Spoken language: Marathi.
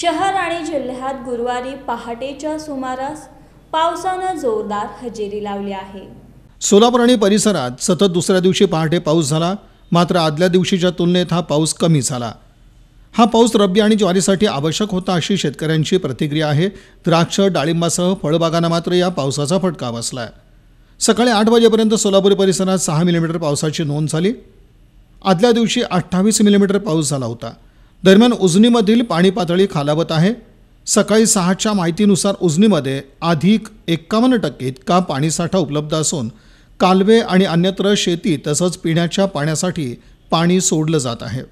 शहर आणि जिल्ह्यात गुरुवारी पहाटेच्या सुमारास पावसानं जोरदार हजेरी लावली आहे सोलापूर आणि परिसरात सतत दुसऱ्या दिवशी पहाटे पाऊस झाला मात्र आदल्या दिवशीच्या तुलनेत हा पाऊस कमी झाला हा पाऊस रब्बी आणि ज्वारीसाठी आवश्यक होता अशी शेतकऱ्यांची प्रतिक्रिया आहे द्राक्ष डाळिंबासह फळबागांना मात्र या पावसाचा फटका बसला सकाळी आठ वाजेपर्यंत सोलापूर परिसरात सहा मिलीमीटर पावसाची नोंद झाली आदल्या दिवशी अठ्ठावीस मिलीमीटर पाऊस झाला होता दरम्यान उजनीमधील पाणी पातळी खालावत आहे सकाळी सहाच्या माहितीनुसार उजनीमध्ये अधिक एक्कावन्न टक्के इतका पाणीसाठा उपलब्ध असून कालवे आणि अन्यत्र शेती तसंच पिण्याच्या पाण्यासाठी पाणी सोडलं जात आहे